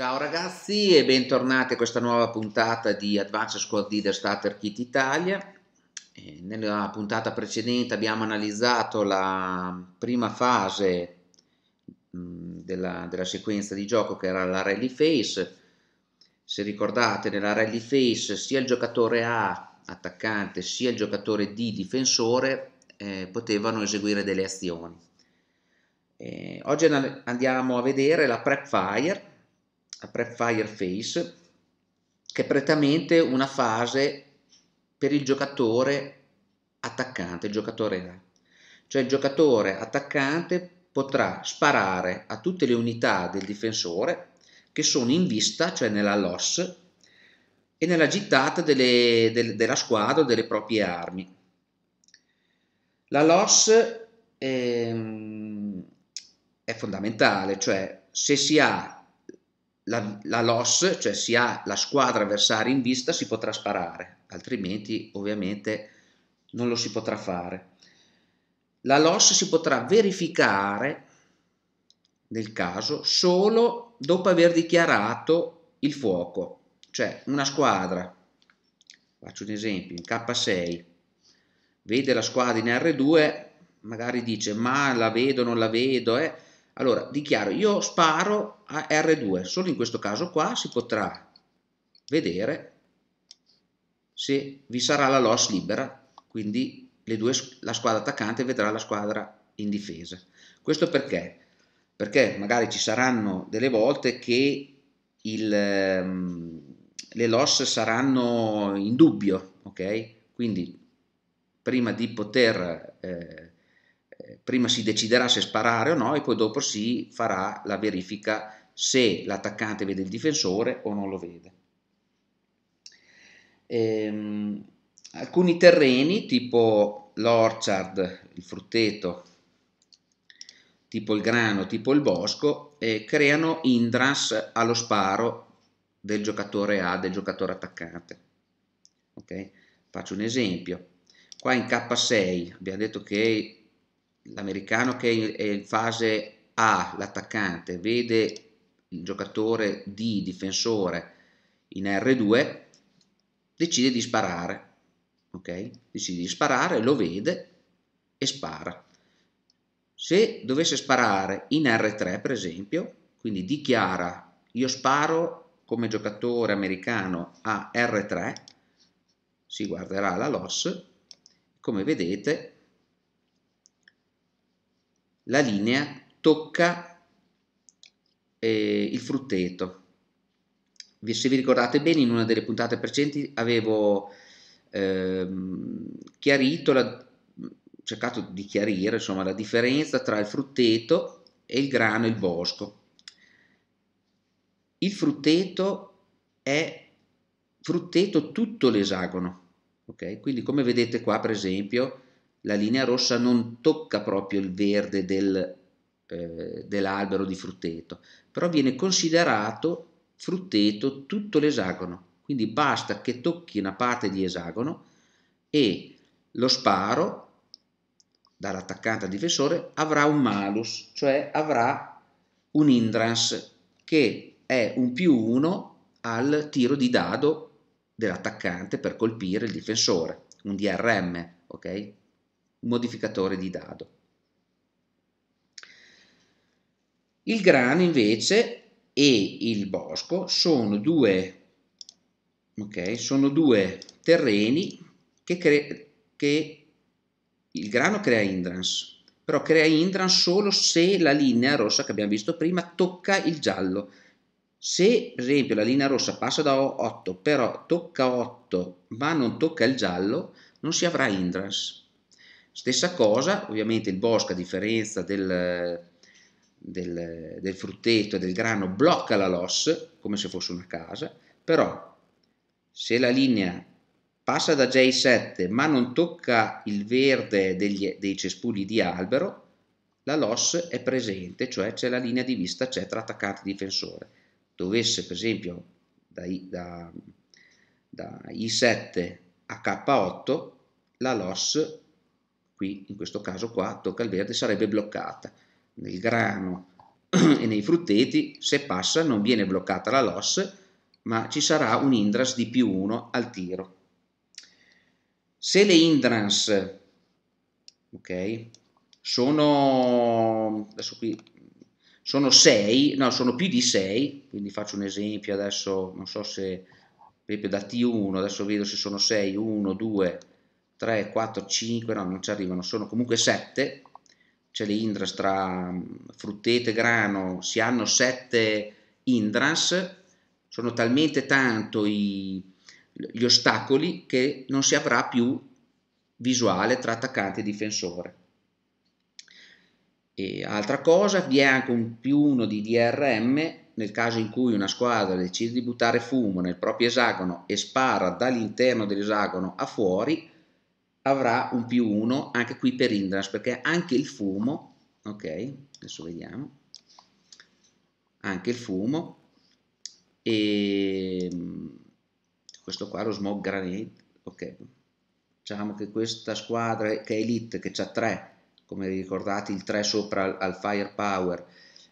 Ciao ragazzi e bentornati a questa nuova puntata di Advanced Squad Leader Starter Kit Italia. Nella puntata precedente abbiamo analizzato la prima fase mm, della, della sequenza di gioco che era la Rally Face. Se ricordate nella Rally Face sia il giocatore A attaccante sia il giocatore D difensore eh, potevano eseguire delle azioni. Eh, oggi andiamo a vedere la Prep Fire a Fireface, che è prettamente una fase per il giocatore attaccante, il giocatore A. Cioè il giocatore attaccante potrà sparare a tutte le unità del difensore che sono in vista, cioè nella loss, e nella gittata delle, del, della squadra delle proprie armi. La loss è, ehm, è fondamentale, cioè se si ha la, la loss, cioè si ha la squadra avversaria in vista, si potrà sparare, altrimenti ovviamente non lo si potrà fare. La loss si potrà verificare nel caso solo dopo aver dichiarato il fuoco, cioè una squadra, faccio un esempio, in K6, vede la squadra in R2, magari dice ma la vedo, non la vedo, eh? Allora, dichiaro, io sparo a R2, solo in questo caso qua si potrà vedere se vi sarà la loss libera, quindi due, la squadra attaccante vedrà la squadra in difesa. Questo perché? Perché magari ci saranno delle volte che il, ehm, le loss saranno in dubbio, ok? Quindi prima di poter eh, prima si deciderà se sparare o no e poi dopo si farà la verifica se l'attaccante vede il difensore o non lo vede. Ehm, alcuni terreni tipo l'orchard, il frutteto, tipo il grano, tipo il bosco, eh, creano indras allo sparo del giocatore A, del giocatore attaccante. Okay? Faccio un esempio. Qua in K6 abbiamo detto che l'americano che è in fase A, l'attaccante, vede il giocatore D, difensore, in R2, decide di sparare, ok? Decide di sparare, lo vede e spara. Se dovesse sparare in R3, per esempio, quindi dichiara io sparo come giocatore americano a R3, si guarderà la loss, come vedete la linea tocca eh, il frutteto. Se vi ricordate bene, in una delle puntate precedenti avevo ehm, chiarito, la, cercato di chiarire insomma, la differenza tra il frutteto e il grano e il bosco. Il frutteto è frutteto tutto l'esagono, ok? Quindi come vedete qua per esempio la linea rossa non tocca proprio il verde del, eh, dell'albero di frutteto, però viene considerato frutteto tutto l'esagono, quindi basta che tocchi una parte di esagono e lo sparo dall'attaccante al difensore avrà un malus, cioè avrà un indrans che è un più uno al tiro di dado dell'attaccante per colpire il difensore, un DRM, ok? modificatore di dado. Il grano invece e il bosco sono due, okay, sono due terreni che, che il grano crea hindrance però crea hindrance solo se la linea rossa che abbiamo visto prima tocca il giallo. Se per esempio la linea rossa passa da 8 però tocca 8 ma non tocca il giallo, non si avrà hindrance. Stessa cosa, ovviamente il bosco a differenza del, del, del frutteto e del grano blocca la loss come se fosse una casa, però se la linea passa da J7 ma non tocca il verde degli, dei cespugli di albero, la loss è presente, cioè c'è la linea di vista, c'è tra attaccante e difensore. Dovesse per esempio da, I, da, da I7 a K8 la loss qui in questo caso qua tocca al verde, sarebbe bloccata. Nel grano e nei frutteti se passa non viene bloccata la loss, ma ci sarà un indrans di più 1 al tiro. Se le indrans okay, sono, qui, sono 6, no, sono più di 6, quindi faccio un esempio adesso, non so se da T1, adesso vedo se sono 6, 1, 2, 3, 4, 5, no non ci arrivano, sono comunque 7, c'è le Indras tra mm, fruttete e grano, si hanno 7 Indras, sono talmente tanto i, gli ostacoli che non si avrà più visuale tra attaccante e difensore. E altra cosa, vi è anche un più 1 di DRM nel caso in cui una squadra decide di buttare fumo nel proprio esagono e spara dall'interno dell'esagono a fuori, avrà un più 1 anche qui per Indras, perché anche il fumo, ok, adesso vediamo, anche il fumo, e ehm, questo qua lo smog granate, ok, diciamo che questa squadra che è elite, che ha 3, come ricordate il 3 sopra al, al firepower,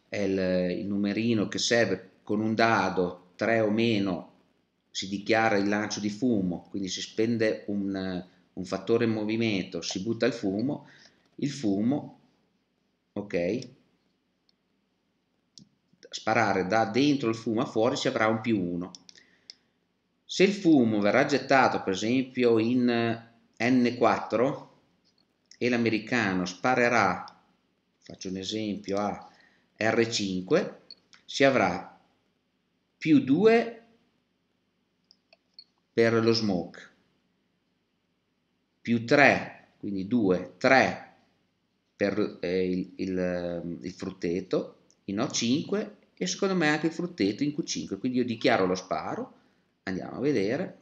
è il, il numerino che serve con un dado 3 o meno, si dichiara il lancio di fumo, quindi si spende un un fattore in movimento, si butta il fumo, il fumo, ok, sparare da dentro il fumo a fuori si avrà un più 1. Se il fumo verrà gettato per esempio in N4 e l'americano sparerà, faccio un esempio, a R5, si avrà più 2 per lo smoke più 3, quindi 2, 3 per eh, il, il, ehm, il frutteto in O5 e secondo me anche il frutteto in Q5, quindi io dichiaro lo sparo, andiamo a vedere,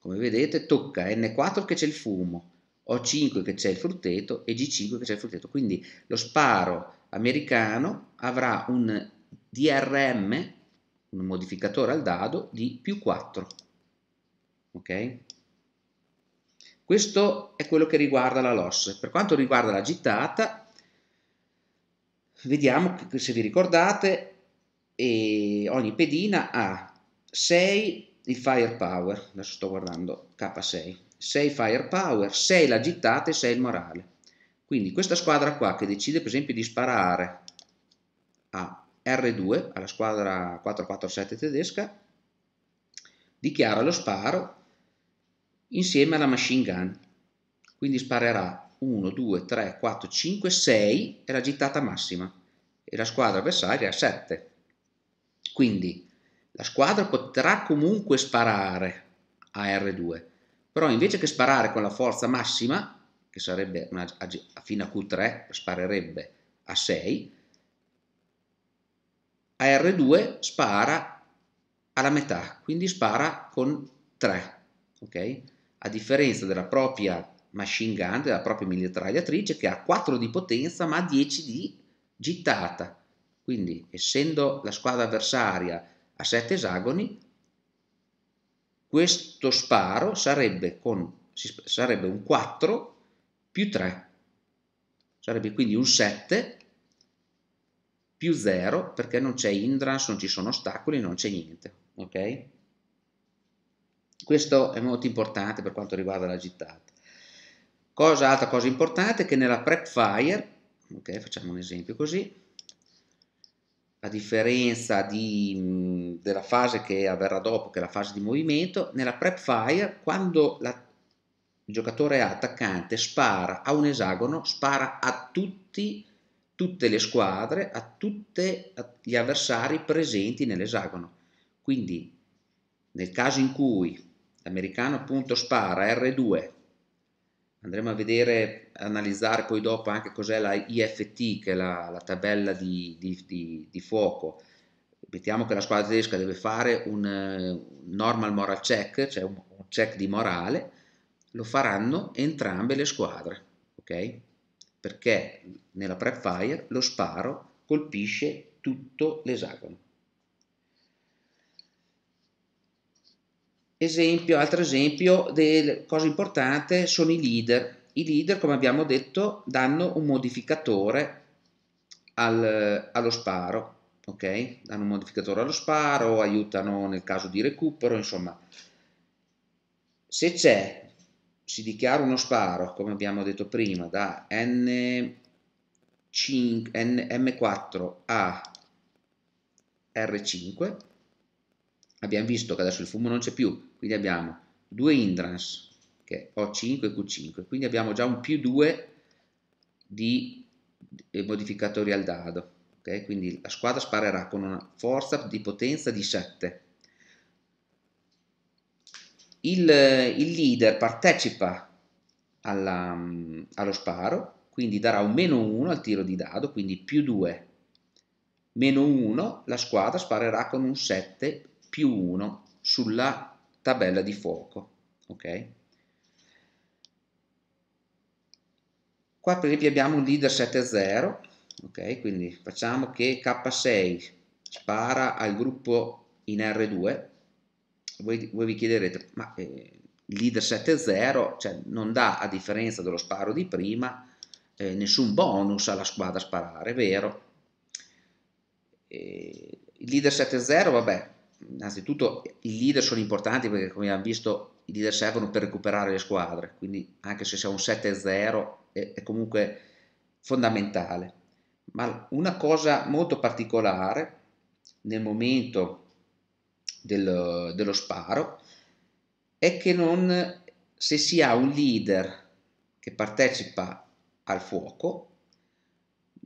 come vedete tocca N4 che c'è il fumo, O5 che c'è il frutteto e G5 che c'è il frutteto, quindi lo sparo americano avrà un DRM, un modificatore al dado, di più 4 ok? Questo è quello che riguarda la loss. Per quanto riguarda la gittata, vediamo che se vi ricordate, ogni pedina ha 6 il firepower, adesso sto guardando K6, 6 firepower, 6 la gittata e 6 il morale. Quindi questa squadra qua che decide per esempio di sparare a R2, alla squadra 447 tedesca, dichiara lo sparo insieme alla machine gun. Quindi sparerà 1, 2, 3, 4, 5, 6 è la gittata massima e la squadra avversaria 7. Quindi la squadra potrà comunque sparare a R2, però invece che sparare con la forza massima, che sarebbe una, fino a Q3 sparerebbe a 6, a R2 spara alla metà, quindi spara con 3, ok? a differenza della propria machine gun, della propria mitragliatrice che ha 4 di potenza ma 10 di gittata. Quindi, essendo la squadra avversaria a 7 esagoni, questo sparo sarebbe, con, sarebbe un 4 più 3, sarebbe quindi un 7 più 0 perché non c'è hindrance, non ci sono ostacoli, non c'è niente. Ok? Questo è molto importante per quanto riguarda la gittata. Cosa, altra cosa importante è che nella prep fire, ok, facciamo un esempio così, a differenza di, della fase che avverrà dopo, che è la fase di movimento, nella prep fire, quando la, il giocatore attaccante spara a un esagono, spara a tutti, tutte le squadre, a tutti gli avversari presenti nell'esagono. Quindi nel caso in cui l'americano appunto spara R2, andremo a vedere, analizzare poi dopo anche cos'è la IFT, che è la, la tabella di, di, di, di fuoco, mettiamo che la squadra tedesca deve fare un eh, normal moral check, cioè un, check di morale, lo faranno entrambe le squadre, ok? Perché nella prep fire lo sparo colpisce tutto l'esagono. Esempio, altro esempio, del, cosa importante sono i leader. I leader, come abbiamo detto, danno un modificatore al, allo sparo, ok? Danno un modificatore allo sparo, aiutano nel caso di recupero, insomma. Se c'è, si dichiara uno sparo, come abbiamo detto prima, da N5, N, M4 a R5, abbiamo visto che adesso il fumo non c'è più, quindi abbiamo due Indrans, che è O5 e Q5, quindi abbiamo già un più 2 di modificatori al dado, okay? quindi la squadra sparerà con una forza di potenza di 7. Il, il leader partecipa alla, allo sparo, quindi darà un meno 1 al tiro di dado, quindi più 2, meno 1, la squadra sparerà con un 7 più 1 sulla tabella di fuoco. Ok? Qua per esempio abbiamo un leader 7-0, ok? Quindi facciamo che K6 spara al gruppo in R2, voi, voi vi chiederete, ma eh, il leader 7-0 cioè, non dà, a differenza dello sparo di prima, eh, nessun bonus alla squadra a sparare, vero? Eh, il leader 7-0, vabbè, innanzitutto i leader sono importanti perché come abbiamo visto i leader servono per recuperare le squadre, quindi anche se sia un 7-0 è, è comunque fondamentale. Ma una cosa molto particolare nel momento del, dello sparo è che non, se si ha un leader che partecipa al fuoco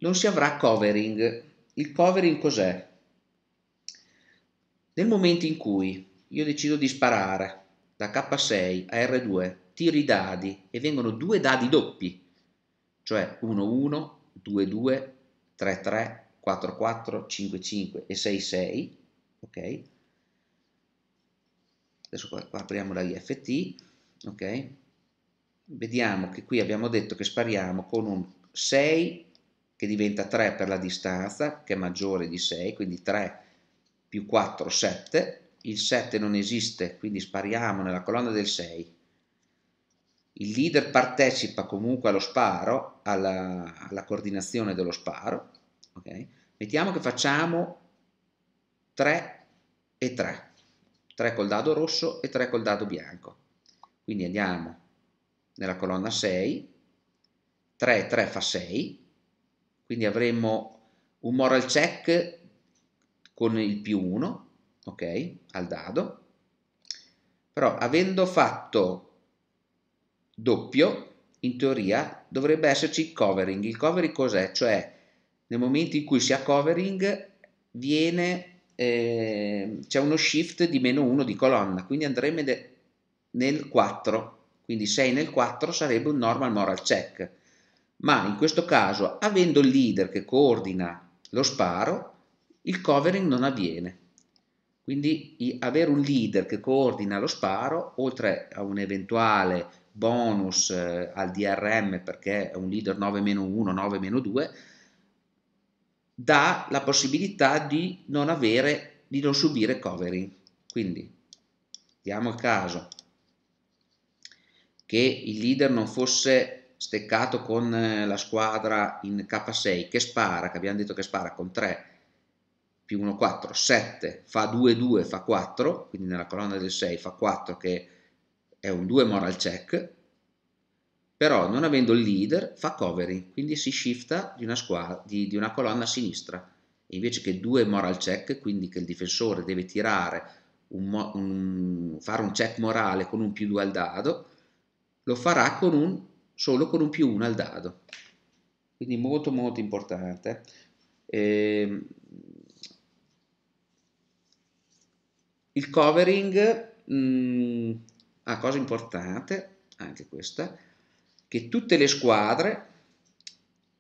non si avrà covering. Il covering cos'è? Nel momento in cui io decido di sparare da K6 a R2, tiro i dadi e vengono due dadi doppi, cioè 1-1, 2-2, 3-3, 4-4, 5-5 e 6-6, ok? Adesso qua, qua apriamo la IFT, ok? Vediamo che qui abbiamo detto che spariamo con un 6 che diventa 3 per la distanza, che è maggiore di 6, quindi 3 più 4, 7, il 7 non esiste, quindi spariamo nella colonna del 6. Il leader partecipa comunque allo sparo, alla, alla coordinazione dello sparo. Okay? Mettiamo che facciamo 3 e 3, 3 col dado rosso e 3 col dado bianco. Quindi andiamo nella colonna 6, 3 e 3 fa 6, quindi avremo un moral check con il più 1, ok, al dado, però avendo fatto doppio, in teoria dovrebbe esserci covering. Il covering cos'è? Cioè nel momento in cui si ha covering viene, ehm, c'è uno shift di meno 1 di colonna, quindi andremo nel 4, quindi 6 nel 4 sarebbe un normal moral check, ma in questo caso avendo il leader che coordina lo sparo, il covering non avviene. Quindi avere un leader che coordina lo sparo, oltre a un eventuale bonus eh, al DRM perché è un leader 9-1, 9-2, dà la possibilità di non, avere, di non subire covering. Quindi, diamo il caso che il leader non fosse steccato con eh, la squadra in K6 che spara, che abbiamo detto che spara con 3 più 1, 4, 7 fa 2, 2 fa 4, quindi nella colonna del 6 fa 4 che è un 2 moral check, però non avendo il leader fa covering, quindi si shifta di una, squadra, di, di una colonna a sinistra, e invece che 2 moral check, quindi che il difensore deve tirare, un, un, fare un check morale con un più 2 al dado, lo farà con un, solo con un più 1 al dado, quindi molto molto importante. Ehm, Il covering mh, mm, ha cosa importante, anche questa, che tutte le squadre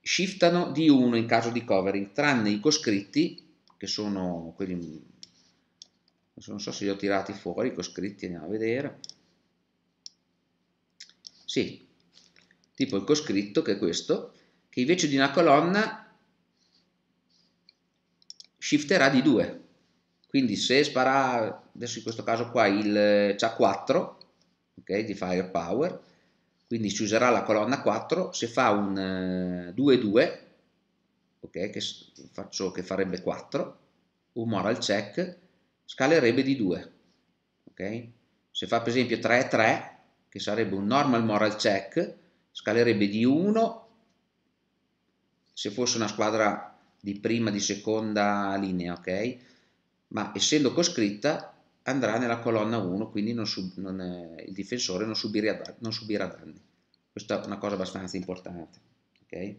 shiftano di uno in caso di covering, tranne i coscritti, che sono quelli... non so se li ho tirati fuori, i coscritti, andiamo a vedere. Sì, tipo il coscritto, che è questo, che invece di una colonna shifterà di due quindi se spara, adesso in questo caso qua, il c'ha 4 ok di firepower, quindi si userà la colonna 4, se fa un 2-2, eh, ok che, faccio, che farebbe 4, un moral check, scalerebbe di 2. Okay? Se fa per esempio 3-3, che sarebbe un normal moral check, scalerebbe di 1 se fosse una squadra di prima, di seconda linea, ok? ma essendo coscritta andrà nella colonna 1, quindi non sub, non, eh, il difensore non subirà, non subirà, danni. Questa è una cosa abbastanza importante. Okay?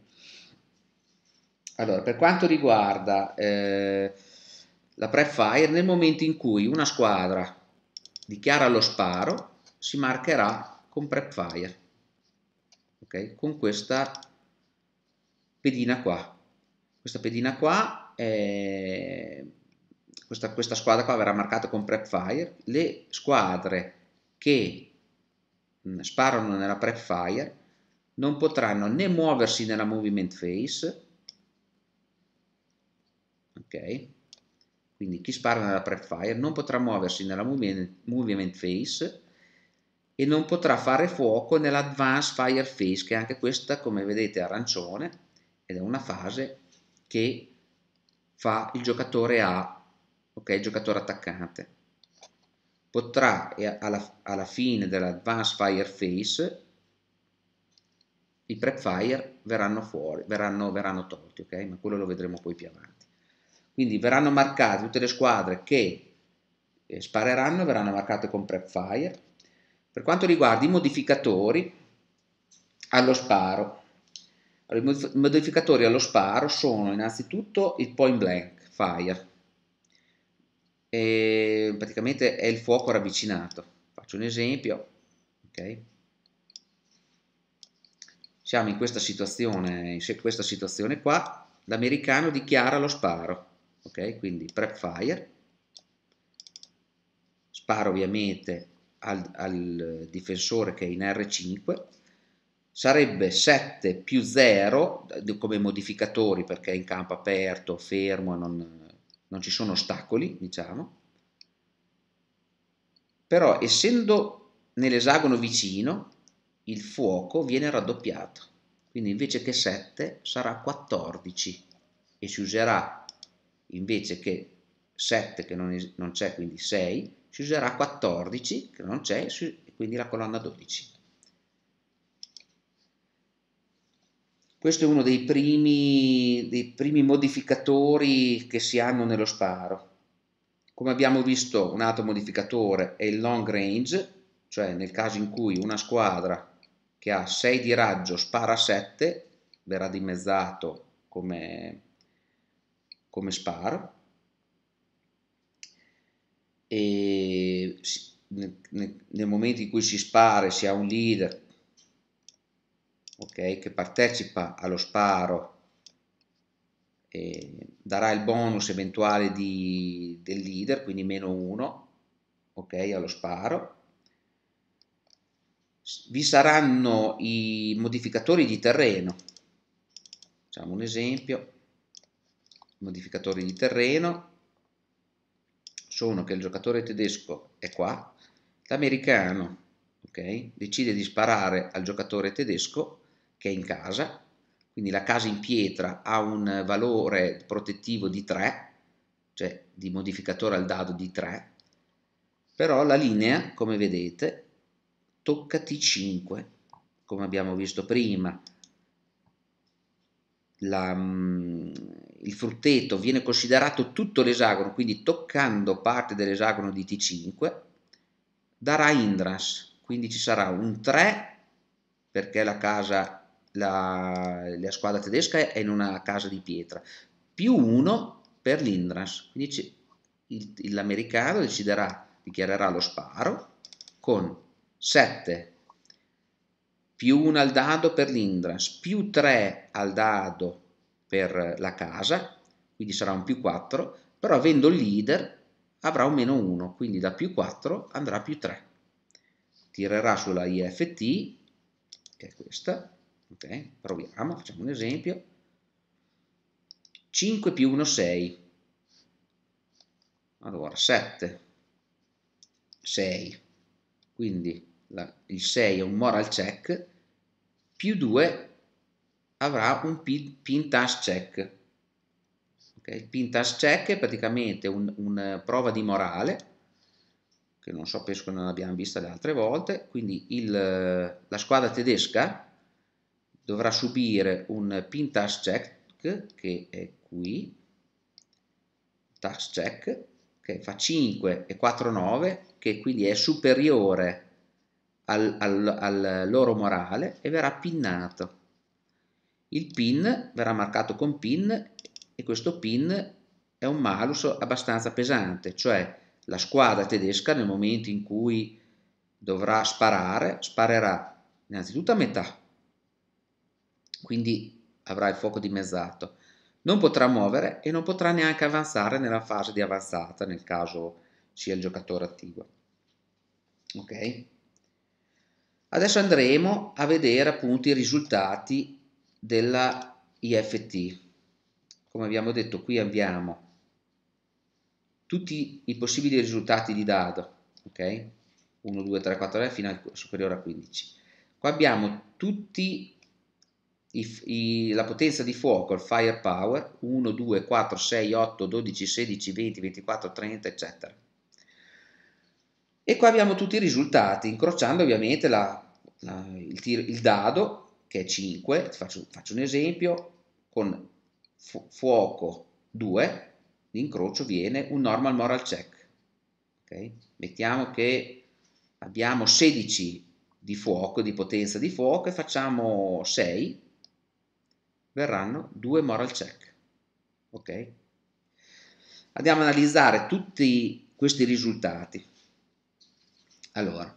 Allora, per quanto riguarda eh, la pre-fire, nel momento in cui una squadra dichiara lo sparo, si marcherà con prefire, okay? con questa pedina qua. Questa pedina qua è questa, questa squadra qua verrà marcata con prep fire, le squadre che mm, sparano nella prep fire non potranno né muoversi nella movement phase, ok? Quindi chi spara nella prep fire non potrà muoversi nella movement, movement phase e non potrà fare fuoco nell'advanced fire phase, che anche questa, come vedete, è arancione ed è una fase che fa il giocatore A ok? Giocatore attaccante. Potrà alla, alla fine dell'Advanced Fire Phase i prep fire verranno fuori, verranno, verranno tolti, ok? Ma quello lo vedremo poi più avanti. Quindi verranno marcate tutte le squadre che eh, spareranno, verranno marcate con prep fire. Per quanto riguarda i modificatori allo sparo, allora, i modificatori allo sparo sono innanzitutto il point blank fire, e ehm, praticamente è il fuoco ravvicinato. Faccio un esempio, ok? Siamo in questa situazione, in questa situazione qua, l'americano dichiara lo sparo, ok? Quindi prep fire, sparo ovviamente al, al difensore che è in R5, sarebbe 7 più 0 come modificatori perché è in campo aperto, fermo, non, non ci sono ostacoli, diciamo, però essendo nell'esagono vicino, il fuoco viene raddoppiato, quindi invece che 7 sarà 14 e si userà invece che 7 che non, c'è, quindi 6, si userà 14 che non c'è, quindi la colonna 12. Questo è uno dei primi, dei primi modificatori che si hanno nello sparo. Come abbiamo visto, un altro modificatore è il long range, cioè nel caso in cui una squadra che ha 6 di raggio spara 7, verrà dimezzato come, come sparo. E nel, nel momento in cui si spara si ha un leader okay, che partecipa allo sparo eh, darà il bonus eventuale di, del leader, quindi meno 1 okay, allo sparo. Vi saranno i modificatori di terreno, facciamo un esempio, i modificatori di terreno sono che il giocatore tedesco è qua, l'americano okay, decide di sparare al giocatore tedesco che è in casa, quindi la casa in pietra ha un valore protettivo di 3, cioè di modificatore al dado di 3, però la linea, come vedete, tocca T5, come abbiamo visto prima, la, mm, il frutteto viene considerato tutto l'esagono, quindi toccando parte dell'esagono di T5, darà Indras, quindi ci sarà un 3 perché la casa la, la squadra tedesca è in una casa di pietra, più uno per l'Indras, quindi l'americano deciderà, dichiarerà lo sparo con 7 più 1 al dado per l'Indras, più 3 al dado per la casa, quindi sarà un più 4, però avendo il leader avrà un meno 1, quindi da più 4 andrà più 3. Tirerà sulla IFT, che è questa, Okay? Proviamo, facciamo un esempio. 5 più 1, 6. Allora, 7, 6. Quindi la, il 6 è un moral check, più 2 avrà un pin, pin task check. Okay? Il pin task check è praticamente un, una eh, prova di morale, che non so, penso che non l'abbiamo vista le altre volte, quindi il, eh, la squadra tedesca dovrà subire un pin task check che è qui, task check, che fa 5 e 4, 9, che quindi è superiore al, al, al loro morale e verrà pinnato. Il pin verrà marcato con pin e questo pin è un malus abbastanza pesante, cioè la squadra tedesca nel momento in cui dovrà sparare, sparerà innanzitutto a metà quindi avrà il fuoco dimezzato, non potrà muovere e non potrà neanche avanzare nella fase di avanzata nel caso sia il giocatore attivo. Ok? Adesso andremo a vedere appunto i risultati della IFT. Come abbiamo detto, qui abbiamo tutti i possibili risultati di dado, ok? 1, 2, 3, 4, fino al superiore a 15. Qua abbiamo tutti i, i, la potenza di fuoco, il firepower, 1, 2, 4, 6, 8, 12, 16, 20, 24, 30, eccetera. E qua abbiamo tutti i risultati, incrociando ovviamente la, la, il, tiro, il, dado, che è 5, faccio, faccio un esempio, con fu, fuoco 2, l'incrocio viene un normal moral check. Okay? Mettiamo che abbiamo 16 di fuoco, di potenza di fuoco, e facciamo 6, verranno due moral check. Ok? Andiamo ad analizzare tutti questi risultati. Allora,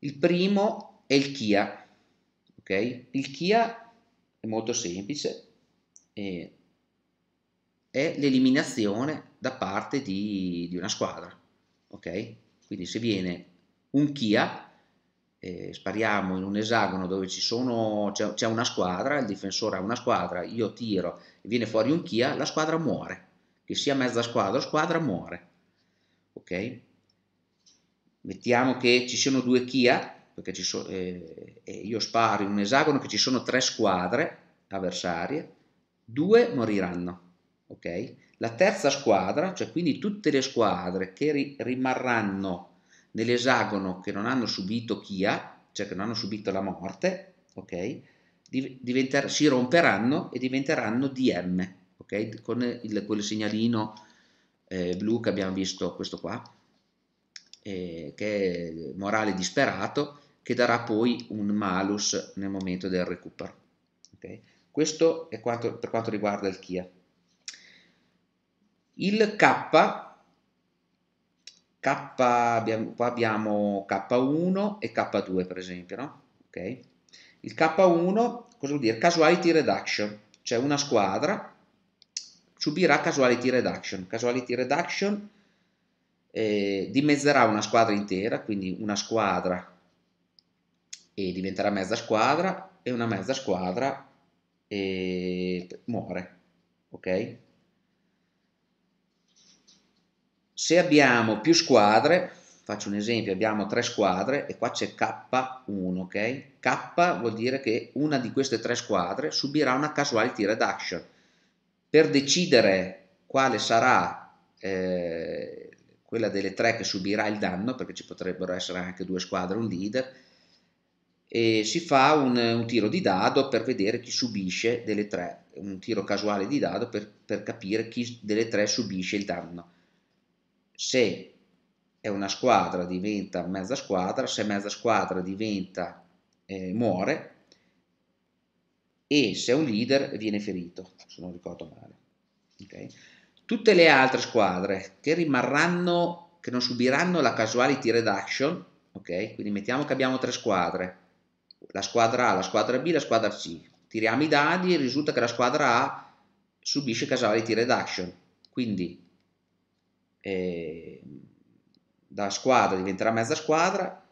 il primo è il Kia. Ok? Il Kia è molto semplice e è l'eliminazione da parte di, di una squadra. Ok? Quindi se viene un Kia eh, spariamo in un esagono dove ci c'è, una squadra, il difensore ha una squadra, io tiro e viene fuori un Kia, la squadra muore, che sia mezza squadra o squadra muore. Ok? Mettiamo che ci siano due Kia, perché so, eh, io sparo in un esagono che ci sono tre squadre avversarie, due moriranno. Ok? La terza squadra, cioè quindi tutte le squadre che ri rimarranno nell'esagono che non hanno subito Chia, cioè che non hanno subito la morte, ok? Diventer, si romperanno e diventeranno DM, ok? Con il, quel segnalino eh, blu che abbiamo visto, questo qua, eh, che è morale disperato, che darà poi un malus nel momento del recupero. Okay? Questo è quanto, per quanto riguarda il Kia. Il K K, abbiamo, qua abbiamo K1 e K2 per esempio, no? okay. Il K1 cosa vuol dire? Casuality reduction, cioè una squadra subirà casuality reduction. Casuality reduction eh, dimezzerà una squadra intera, quindi una squadra e diventerà mezza squadra e una mezza squadra e muore, ok? Se abbiamo più squadre, faccio un esempio, abbiamo tre squadre e qua c'è K1, ok? K vuol dire che una di queste tre squadre subirà una casualty reduction. Per decidere quale sarà eh, quella delle tre che subirà il danno, perché ci potrebbero essere anche due squadre, un leader, e si fa un, un, tiro di dado per vedere chi subisce delle tre, un tiro casuale di dado per, per capire chi delle tre subisce il danno se è una squadra diventa mezza squadra, se mezza squadra diventa eh, muore e se è un leader viene ferito, se non ricordo male. Okay? Tutte le altre squadre che rimarranno, che non subiranno la casualty reduction, ok? Quindi mettiamo che abbiamo tre squadre, la squadra A, la squadra B, la squadra C. Tiriamo i dadi e risulta che la squadra A subisce casualty reduction, quindi eh, da squadra diventerà mezza squadra,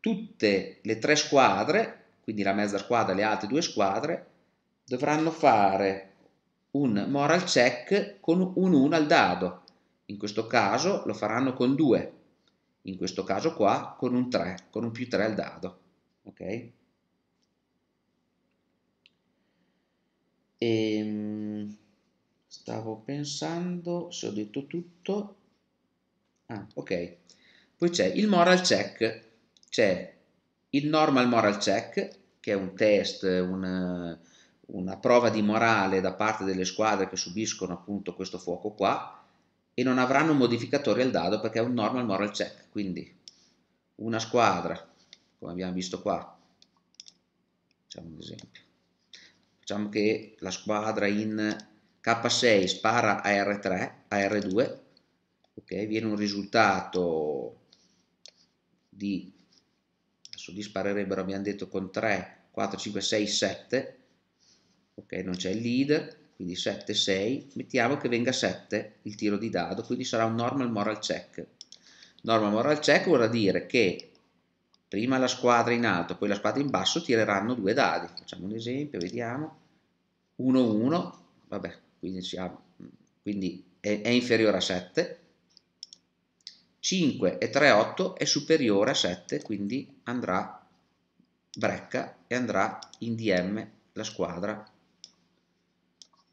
tutte le tre squadre, quindi la mezza squadra e le altre due squadre, dovranno fare un moral check con un 1 al dado, in questo caso lo faranno con 2, in questo caso qua con un 3, con un più 3 al dado. Ok? E, ehm, stavo pensando se ho detto tutto. Ah, ok. Poi c'è il moral check, c'è il normal moral check, che è un test, un, una prova di morale da parte delle squadre che subiscono appunto questo fuoco qua e non avranno modificatori al dado perché è un normal moral check, quindi una squadra, come abbiamo visto qua, facciamo un esempio, facciamo che la squadra in K6 spara a R3, a R2, okay? viene un risultato di, adesso abbiamo detto con 3, 4, 5, 6, 7, ok, non c'è il leader, quindi 7, 6, mettiamo che venga 7 il tiro di dado, quindi sarà un normal moral check. Normal moral check vorrà dire che prima la squadra in alto, poi la squadra in basso tireranno due dadi. Facciamo un esempio, vediamo, 1, 1, vabbè, quindi, siamo, quindi è, è inferiore a 7, 5 e 3 8 è superiore a 7 quindi andrà brecca e andrà in DM la squadra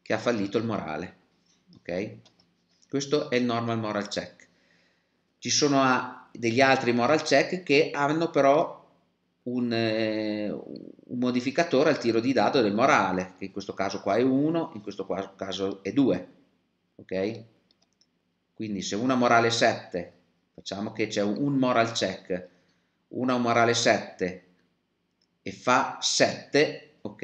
che ha fallito il morale ok questo è il normal moral check ci sono ah, degli altri moral check che hanno però un, eh, un, modificatore al tiro di dado del morale, che in questo caso qua è 1, in questo caso è 2. Ok? Quindi se una morale è 7 facciamo che c'è un moral check, una morale 7 e fa 7, ok,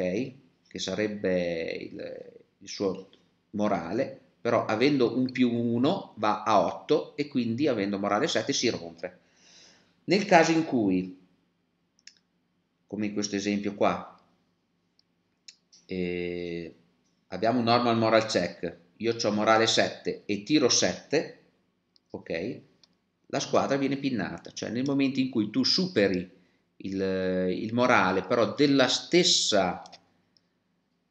che sarebbe il, il suo morale, però avendo un più 1 va a 8 e quindi avendo morale 7 si rompe. Nel caso in cui, come in questo esempio qua, eh, abbiamo un normal moral check, io ho morale 7 e tiro 7, ok, la squadra viene pinnata, cioè nel momento in cui tu superi il, il morale però della stessa,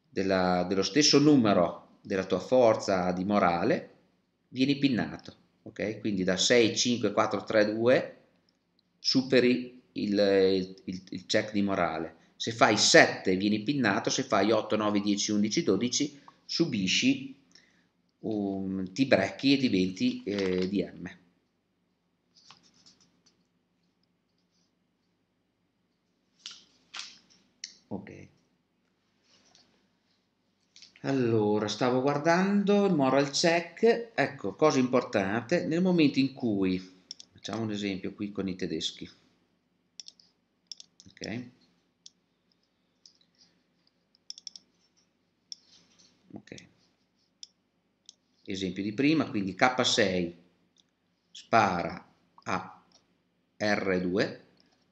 della, dello stesso numero della tua forza di morale, vieni pinnato, ok? Quindi da 6, 5, 4, 3, 2 superi il, il, il check di morale. Se fai 7 vieni pinnato, se fai 8, 9, 10, 11, 12 subisci, um, ti brecchi e diventi eh, DM. Allora, stavo guardando il moral check, ecco, cosa importante, nel momento in cui, facciamo un esempio qui con i tedeschi, ok? Ok, esempio di prima, quindi K6 spara a R2,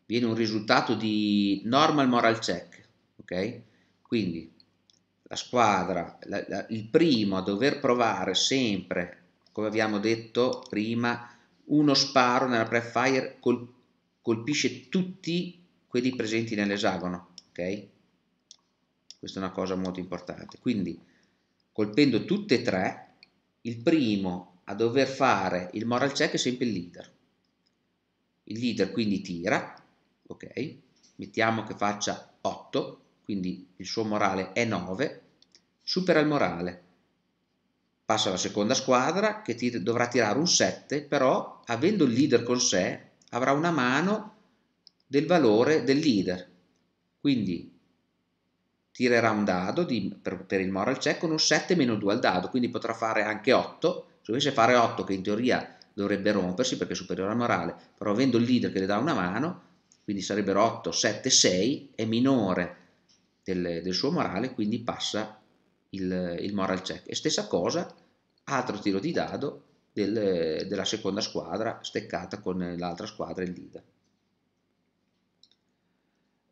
viene un risultato di normal moral check, ok? Quindi la squadra, la, la, il primo a dover provare sempre, come abbiamo detto prima, uno sparo nella pre-fire col, colpisce tutti quelli presenti nell'esagono, ok? Questa è una cosa molto importante. Quindi, colpendo tutte e tre, il primo a dover fare il moral check è sempre il leader. Il leader quindi tira, ok? Mettiamo che faccia 8, quindi il suo morale è 9, supera il morale. Passa alla seconda squadra che ti dovrà tirare un 7, però avendo il leader con sé avrà una mano del valore del leader. Quindi tirerà un dado di, per, per, il moral check con un 7 meno 2 al dado, quindi potrà fare anche 8. Se dovesse fare 8, che in teoria dovrebbe rompersi perché è superiore al morale, però avendo il leader che le dà una mano, quindi sarebbero 8, 7, 6, è minore del, del suo morale, quindi passa il, il, moral check. E stessa cosa, altro tiro di dado del, della seconda squadra steccata con l'altra squadra il leader.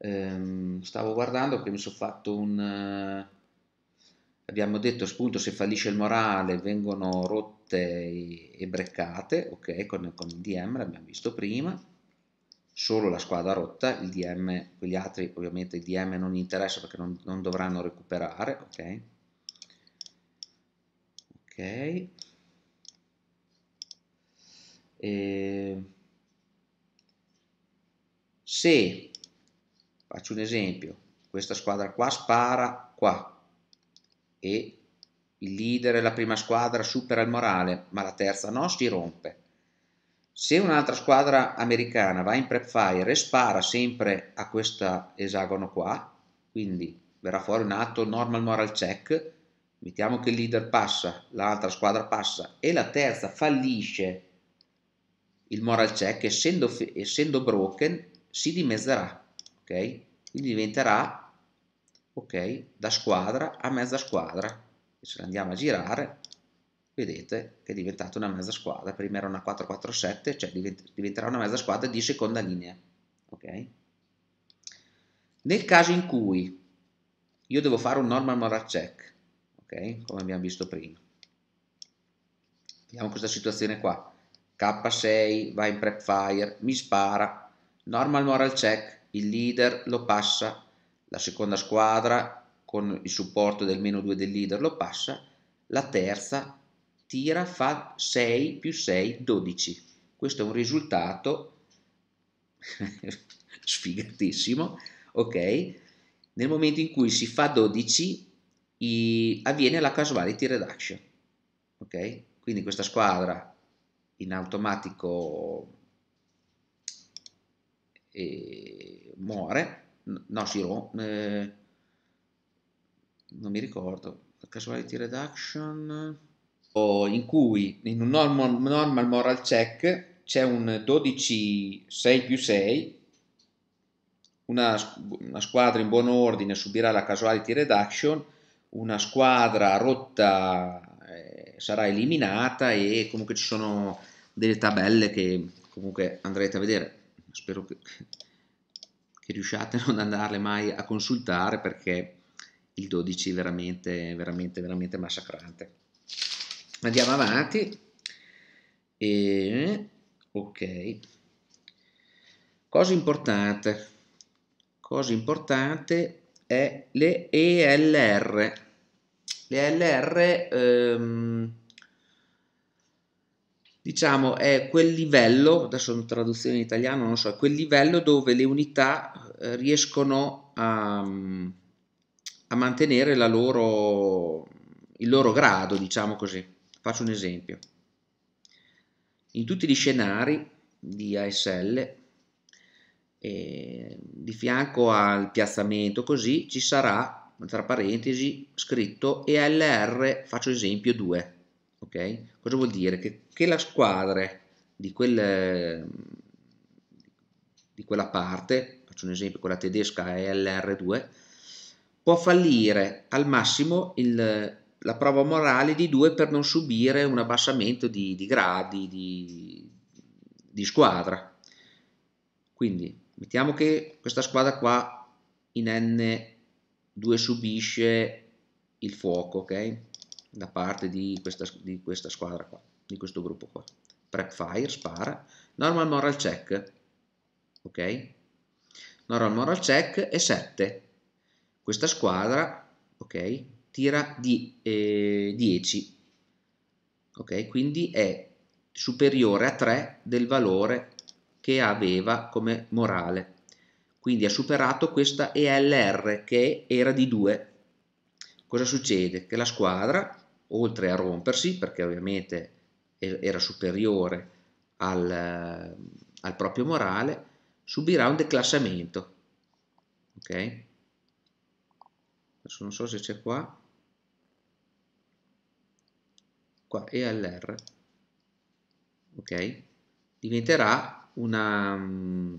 Ehm, stavo guardando che mi sono fatto un... Abbiamo detto appunto se fallisce il morale vengono rotte e, e breccate, ok, con, con il DM l'abbiamo visto prima solo la squadra rotta, il DM, quegli altri ovviamente il DM non gli interessa perché non, non dovranno recuperare, ok? Ok. E se, faccio un esempio, questa squadra qua spara qua e il leader e la prima squadra supera il morale, ma la terza no, si rompe se un'altra squadra americana va in prep fire e spara sempre a questo esagono qua, quindi verrà fuori un atto normal moral check, mettiamo che il leader passa, l'altra squadra passa e la terza fallisce il moral check, essendo, essendo broken si dimezzerà, ok? Quindi diventerà, ok, da squadra a mezza squadra. E se andiamo a girare vedete che è diventata una mezza squadra, prima era una 4-4-7, cioè diventerà una mezza squadra di seconda linea. Okay? Nel caso in cui io devo fare un normal moral check, okay? come abbiamo visto prima, vediamo questa situazione qua, K6 va in prep fire, mi spara, normal moral check, il leader lo passa, la seconda squadra con il supporto del meno 2 del leader lo passa, la terza tira fa 6 più 6, 12. Questo è un risultato sfigatissimo, ok? Nel momento in cui si fa 12 i, avviene la casuality reduction, ok? Quindi questa squadra in automatico eh, muore, no si rompe, eh, non mi ricordo, casuality reduction in cui in un normal, normal moral check c'è un 12 6 più 6 una, una, squadra in buon ordine subirà la casualty reduction, una squadra rotta eh, sarà eliminata e comunque ci sono delle tabelle che comunque andrete a vedere. Spero che, che riusciate a non andarle mai a consultare perché il 12 è veramente, veramente, veramente massacrante andiamo avanti e ok cosa importante cosa importante è le ELR le ELR ehm, diciamo è quel livello adesso in traduzione in italiano non so è quel livello dove le unità eh, riescono a, a mantenere loro, il loro grado diciamo così Faccio un esempio. In tutti gli scenari di ASL, eh, di fianco al piazzamento così, ci sarà, tra parentesi, scritto ELR, faccio esempio 2. Okay? Cosa vuol dire? Che, che la squadra di, quel, di quella parte, faccio un esempio, quella tedesca ELR2, può fallire al massimo il, la prova morale di due per non subire un abbassamento di, di gradi, di, di squadra. Quindi mettiamo che questa squadra qua in N2 subisce il fuoco, ok? Da parte di questa, di questa squadra qua, di questo gruppo qua. Prep fire, spara. Normal moral check, ok? Normal moral check è 7. Questa squadra, ok? tira di eh, 10 ok quindi è superiore a 3 del valore che aveva come morale quindi ha superato questa ELR che era di 2 cosa succede? che la squadra oltre a rompersi perché ovviamente er-, era superiore al, al proprio morale subirà un declassamento ok adesso non so se c'è qua qua ELR ok diventerà una mm,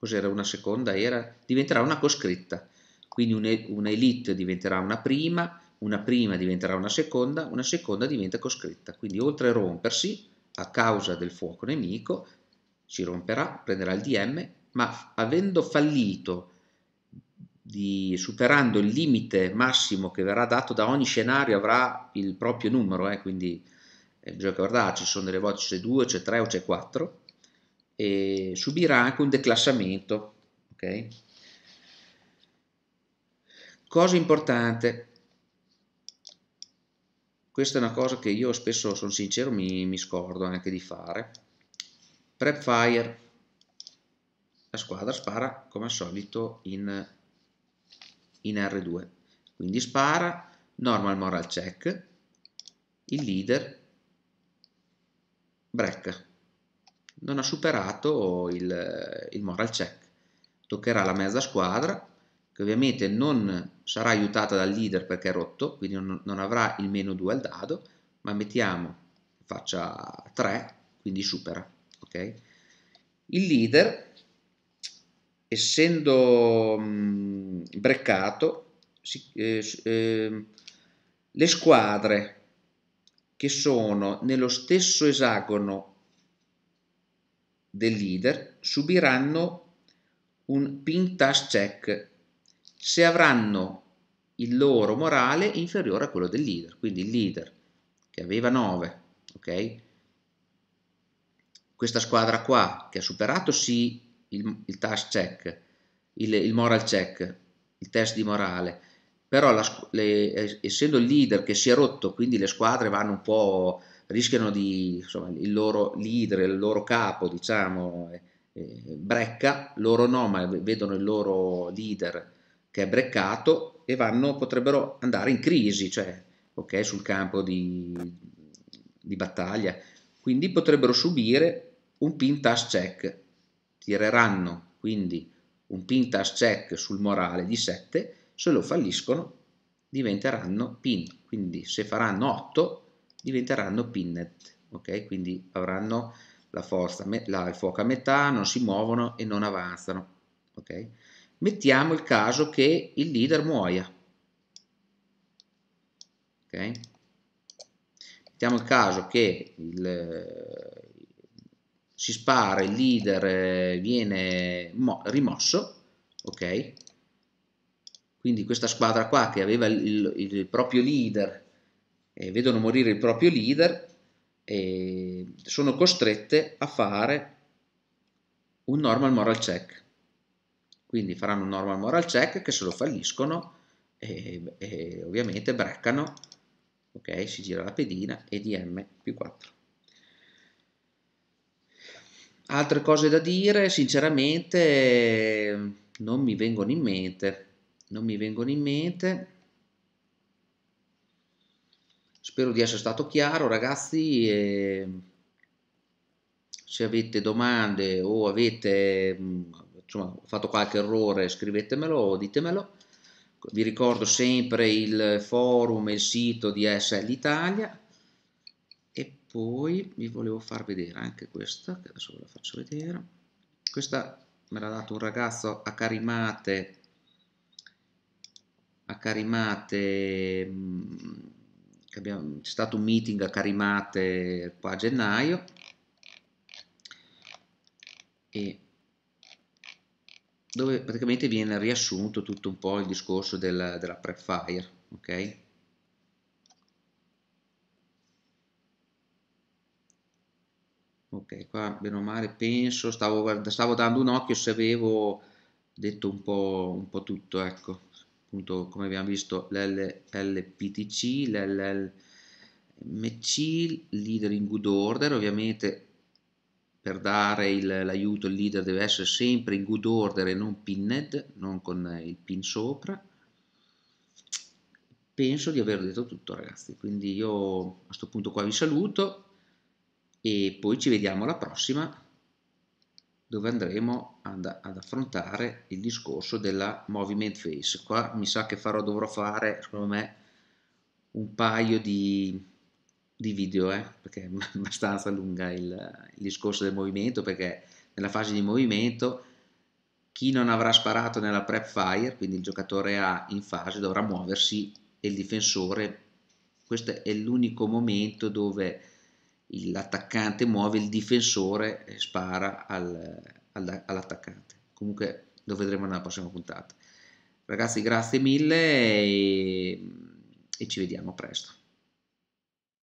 cos'era una seconda era diventerà una coscritta quindi una elite diventerà una prima una prima diventerà una seconda una seconda diventa coscritta quindi oltre a rompersi a causa del fuoco nemico si romperà prenderà il DM ma avendo fallito di, superando il limite massimo che verrà dato da ogni scenario avrà il proprio numero, eh, quindi eh, bisogna guardare, ah, ci sono delle volte c'è 2, c'è 3 o c'è 4, e subirà anche un declassamento. Okay? Cosa importante, questa è una cosa che io spesso, sono sincero, mi, mi scordo anche di fare, prep fire, la squadra spara come al solito in in R2 quindi spara normal moral check il leader break non ha superato il, il moral check toccherà la mezza squadra che ovviamente non sarà aiutata dal leader perché è rotto quindi non, non avrà il meno 2 al dado ma mettiamo faccia 3 quindi supera ok il leader essendo mh, breccato, si, eh, eh, le squadre che sono nello stesso esagono del leader subiranno un pin task check se avranno il loro morale inferiore a quello del leader. Quindi il leader che aveva 9, ok? Questa squadra qua che ha superato si il, il task check, il, il, moral check, il test di morale, però la, le, essendo il leader che si è rotto, quindi le squadre vanno un po', rischiano di, insomma, il loro leader, il loro capo, diciamo, eh, eh brecca, loro no, ma vedono il loro leader che è breccato e vanno, potrebbero andare in crisi, cioè, okay, sul campo di, di battaglia, quindi potrebbero subire un pin task check tireranno quindi un pin touch check sul morale di 7, se lo falliscono diventeranno pin, quindi se faranno 8 diventeranno pinnet, ok? Quindi avranno la forza, la, il fuoco a metà, non si muovono e non avanzano, ok? Mettiamo il caso che il leader muoia, ok? Mettiamo il caso che il, si spara, il leader eh, viene rimosso, ok? Quindi questa squadra qua che aveva il, il proprio leader, eh, vedono morire il proprio leader, eh, sono costrette a fare un normal moral check. Quindi faranno un normal moral check che se lo falliscono e, e ovviamente breccano, ok? Si gira la pedina e DM più 4. Altre cose da dire, sinceramente non mi vengono in mente, non mi vengono in mente. Spero di essere stato chiaro ragazzi, e se avete domande o avete insomma, fatto qualche errore scrivetemelo o ditemelo. Vi ricordo sempre il forum e il sito di SL Italia poi vi volevo far vedere anche questa che adesso ve la faccio vedere questa me l'ha dato un ragazzo a Carimate a Carimate mm, abbiamo, c'è stato un meeting a Carimate qua a gennaio e dove praticamente viene riassunto tutto un po' il discorso del, della prefire ok ok qua bene o male penso stavo, stavo dando un occhio se avevo detto un po', un po tutto ecco appunto come abbiamo visto l'LPTC l'LMC leader in good order ovviamente per dare l'aiuto il, il leader deve essere sempre in good order e non pinned non con il pin sopra penso di aver detto tutto ragazzi quindi io a questo punto qua vi saluto e poi ci vediamo alla prossima dove andremo ad, ad affrontare il discorso della movement phase Qua mi sa che farò, dovrò fare, secondo me, un paio di, di video, eh, perché è abbastanza lunga il, il discorso del movimento, perché nella fase di movimento chi non avrà sparato nella prep fire, quindi il giocatore A in fase, dovrà muoversi e il difensore, questo è l'unico momento dove l'attaccante muove il difensore spara al, al, all'attaccante. Comunque lo vedremo nella prossima puntata. Ragazzi, grazie mille e, e ci vediamo presto.